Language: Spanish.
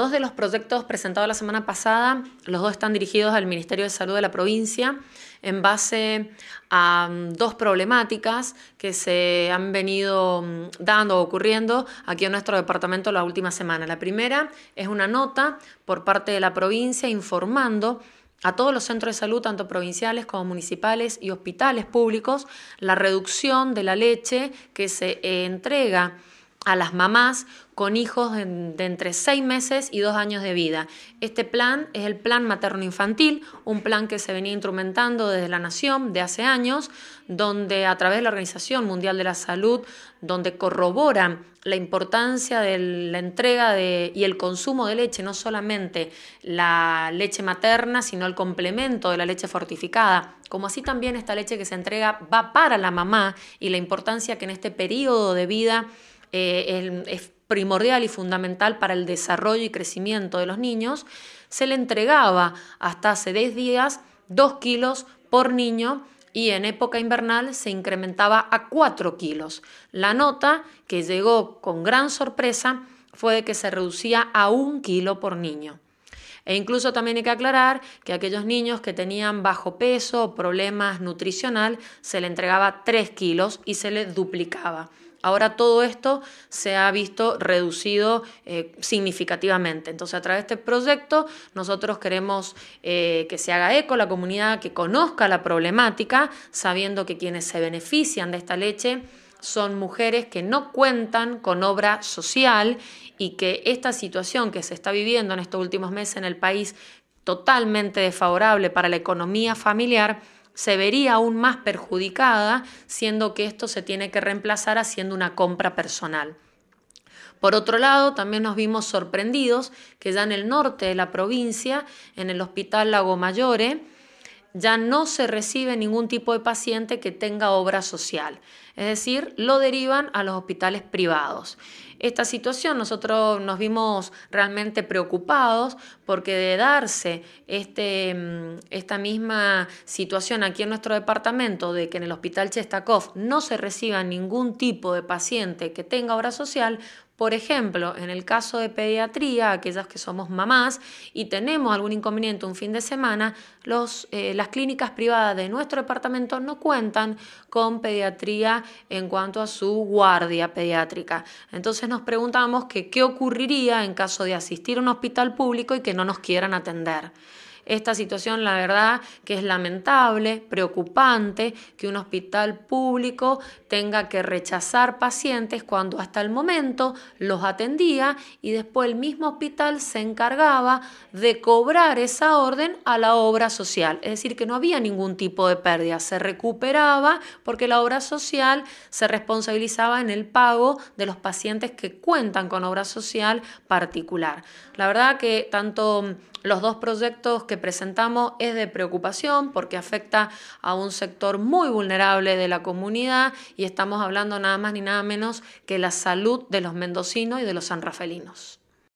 Dos de los proyectos presentados la semana pasada, los dos están dirigidos al Ministerio de Salud de la provincia en base a mm, dos problemáticas que se han venido mm, dando o ocurriendo aquí en nuestro departamento la última semana. La primera es una nota por parte de la provincia informando a todos los centros de salud, tanto provinciales como municipales y hospitales públicos, la reducción de la leche que se eh, entrega a las mamás con hijos de entre seis meses y dos años de vida. Este plan es el plan materno-infantil, un plan que se venía instrumentando desde la Nación de hace años, donde a través de la Organización Mundial de la Salud, donde corroboran la importancia de la entrega de, y el consumo de leche, no solamente la leche materna, sino el complemento de la leche fortificada, como así también esta leche que se entrega va para la mamá y la importancia que en este periodo de vida eh, es primordial y fundamental para el desarrollo y crecimiento de los niños, se le entregaba hasta hace 10 días 2 kilos por niño y en época invernal se incrementaba a 4 kilos. La nota, que llegó con gran sorpresa, fue de que se reducía a 1 kilo por niño. E incluso también hay que aclarar que aquellos niños que tenían bajo peso o problemas nutricional se le entregaba 3 kilos y se le duplicaba. Ahora todo esto se ha visto reducido eh, significativamente. Entonces, a través de este proyecto, nosotros queremos eh, que se haga eco la comunidad, que conozca la problemática, sabiendo que quienes se benefician de esta leche son mujeres que no cuentan con obra social y que esta situación que se está viviendo en estos últimos meses en el país, totalmente desfavorable para la economía familiar, se vería aún más perjudicada, siendo que esto se tiene que reemplazar haciendo una compra personal. Por otro lado, también nos vimos sorprendidos que ya en el norte de la provincia, en el Hospital Lago Mayore, ya no se recibe ningún tipo de paciente que tenga obra social, es decir, lo derivan a los hospitales privados. Esta situación nosotros nos vimos realmente preocupados porque de darse este, mm, esta misma situación aquí en nuestro departamento de que en el hospital Chestakov no se reciba ningún tipo de paciente que tenga obra social, por ejemplo, en el caso de pediatría, aquellas que somos mamás y tenemos algún inconveniente un fin de semana, eh, las clínicas privadas de nuestro departamento no cuentan con pediatría en cuanto a su guardia pediátrica. Entonces nos preguntamos qué ocurriría en caso de asistir a un hospital público y que no nos quieran atender. Esta situación, la verdad, que es lamentable, preocupante, que un hospital público tenga que rechazar pacientes cuando hasta el momento los atendía y después el mismo hospital se encargaba de cobrar esa orden a la obra social. Es decir, que no había ningún tipo de pérdida, se recuperaba porque la obra social se responsabilizaba en el pago de los pacientes que cuentan con obra social particular. La verdad que tanto los dos proyectos que presentamos es de preocupación porque afecta a un sector muy vulnerable de la comunidad y estamos hablando nada más ni nada menos que la salud de los mendocinos y de los sanrafelinos.